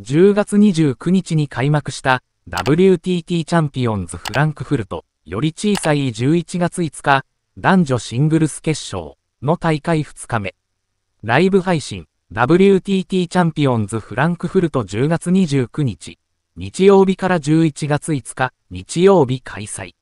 10月29日に開幕した WTT チャンピオンズフランクフルトより小さい11月5日男女シングルス決勝の大会2日目ライブ配信 WTT チャンピオンズフランクフルト10月29日日曜日から11月5日日曜日開催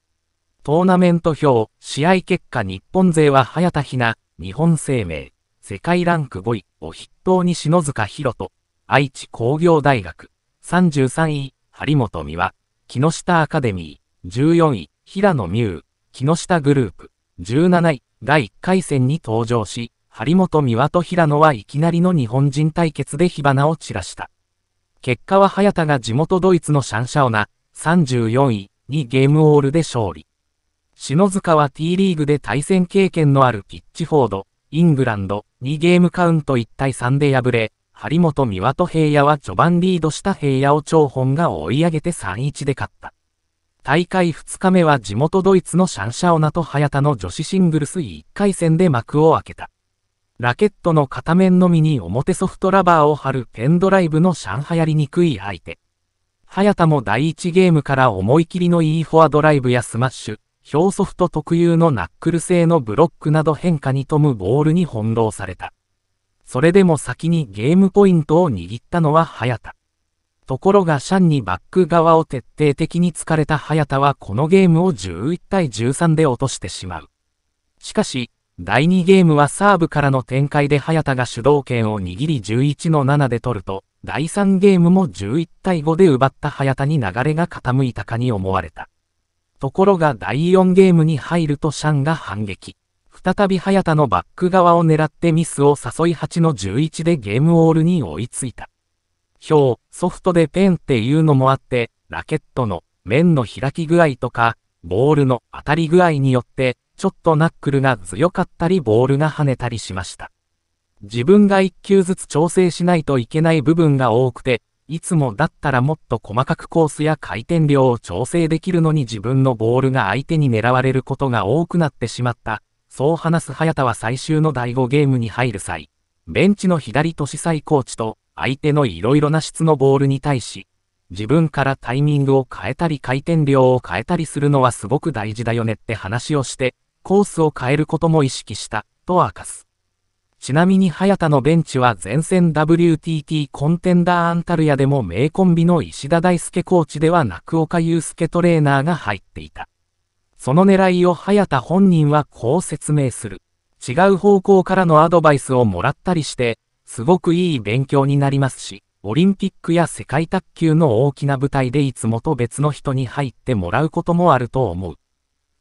トーナメント表試合結果日本勢は早田ひな日本生命世界ランク5位を筆頭に篠塚博人。愛知工業大学、33位、張本美和、木下アカデミー、14位、平野美宇、木下グループ、17位、第1回戦に登場し、張本美和と平野はいきなりの日本人対決で火花を散らした。結果は早田が地元ドイツのシャンシャオナ、34位にゲームオールで勝利。篠塚は T リーグで対戦経験のあるピッチフォード、イングランド、2ゲームカウント1対3で敗れ、張本三和と平野は序盤リードした平野を張本が追い上げて3-1で勝った。大会2日目は地元ドイツのシャンシャオナと早田の女子シングルス1回戦で幕を開けた。ラケットの片面のみに表ソフトラバーを貼るペンドライブのシャンハやりにくい相手。早田も第1ゲームから思い切りのいいフォアドライブやスマッシュ、表ソフト特有のナックル製のブロックなど変化に富むボールに翻弄された。それでも先にゲームポイントを握ったのは早田。ところがシャンにバック側を徹底的に突かれた早田はこのゲームを11対13で落としてしまう。しかし、第2ゲームはサーブからの展開で早田が主導権を握り11の7で取ると、第3ゲームも11対5で奪った早田に流れが傾いたかに思われた。ところが第4ゲームに入るとシャンが反撃。再び早田のバック側を狙ってミスを誘い8の11でゲームオールに追いついた。表、ソフトでペンっていうのもあって、ラケットの面の開き具合とか、ボールの当たり具合によって、ちょっとナックルが強かったりボールが跳ねたりしました。自分が1球ずつ調整しないといけない部分が多くて、いつもだったらもっと細かくコースや回転量を調整できるのに自分のボールが相手に狙われることが多くなってしまったそう話す早田は最終の第5ゲームに入る際、ベンチの左市斎コーチと相手のいろいろな質のボールに対し、自分からタイミングを変えたり回転量を変えたりするのはすごく大事だよねって話をして、コースを変えることも意識した、と明かす。ちなみに早田のベンチは前線 WTT コンテンダーアンタルヤでも名コンビの石田大輔コーチではなく岡祐介トレーナーが入っていた。その狙いを早田本人はこう説明する。違う方向からのアドバイスをもらったりして、すごくいい勉強になりますし、オリンピックや世界卓球の大きな舞台でいつもと別の人に入ってもらうこともあると思う。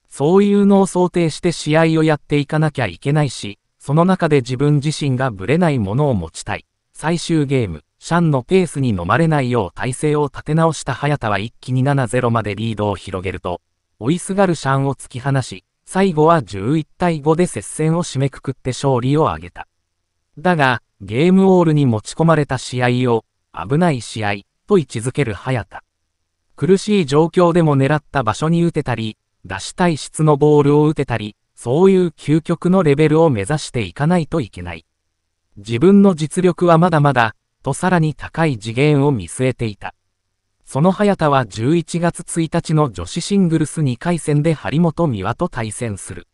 そういうのを想定して試合をやっていかなきゃいけないし、その中で自分自身がブレないものを持ちたい。最終ゲーム、シャンのペースに飲まれないよう体勢を立て直した早田は一気に7-0までリードを広げると、追いすがるシャンを突き放し、最後は11対5で接戦を締めくくって勝利を挙げた。だが、ゲームオールに持ち込まれた試合を、危ない試合、と位置づける早田。苦しい状況でも狙った場所に打てたり、出したい質のボールを打てたり、そういう究極のレベルを目指していかないといけない。自分の実力はまだまだ、とさらに高い次元を見据えていた。その早田は11月1日の女子シングルス2回戦で張本美和と対戦する。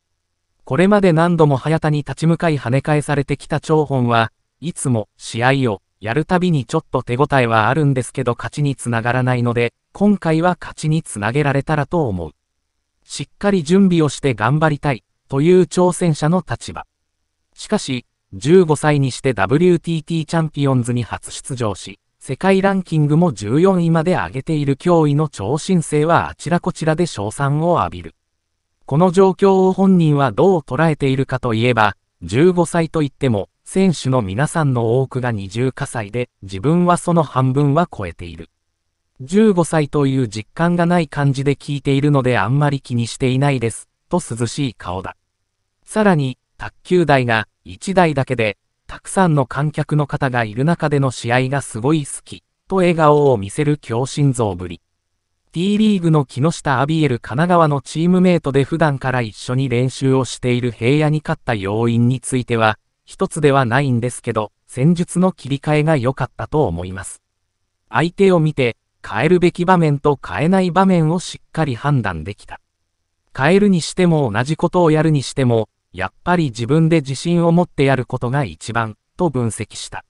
これまで何度も早田に立ち向かい跳ね返されてきた張本はいつも試合をやるたびにちょっと手応えはあるんですけど勝ちにつながらないので、今回は勝ちにつなげられたらと思う。しっかり準備をして頑張りたい、という挑戦者の立場。しかし、15歳にして WTT チャンピオンズに初出場し、世界ランキングも14位まで上げている脅威の超新星はあちらこちらで称賛を浴びる。この状況を本人はどう捉えているかといえば、15歳といっても、選手の皆さんの多くが二重火災で、自分はその半分は超えている。15歳という実感がない感じで聞いているのであんまり気にしていないです、と涼しい顔だ。さらに、卓球台が1台だけでたくさんの観客の方がいる中での試合がすごい好き、と笑顔を見せる強心臓ぶり。T リーグの木下アビエル神奈川のチームメイトで普段から一緒に練習をしている平野に勝った要因については、一つではないんですけど、戦術の切り替えが良かったと思います。相手を見て、変えるべき場面と変えない場面をしっかり判断できた。変えるにしても同じことをやるにしても、やっぱり自分で自信を持ってやることが一番、と分析した。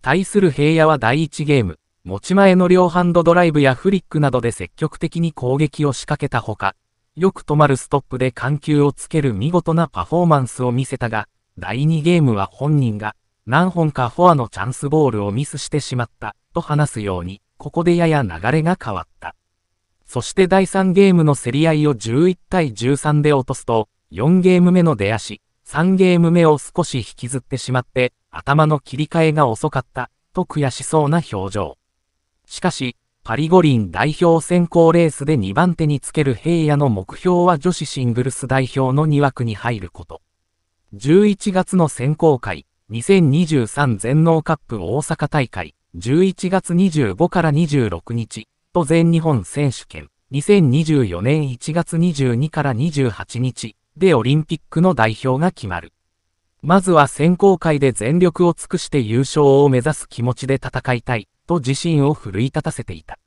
対する平野は第1ゲーム、持ち前の両ハンドドライブやフリックなどで積極的に攻撃を仕掛けたほか、よく止まるストップで緩急をつける見事なパフォーマンスを見せたが、第2ゲームは本人が何本かフォアのチャンスボールをミスしてしまったと話すように、ここでやや流れが変わった。そして第3ゲームの競り合いを11対13で落とすと、4ゲーム目の出足、3ゲーム目を少し引きずってしまって、頭の切り替えが遅かった、と悔しそうな表情。しかし、パリ五輪代表選考レースで2番手につける平野の目標は女子シングルス代表の2枠に入ること。11月の選考会、2023全農カップ大阪大会、11月25から26日、と全日本選手権、2024年1月22から28日、でオリンピックの代表が決まる。まずは選考会で全力を尽くして優勝を目指す気持ちで戦いたい、と自身を奮い立たせていた。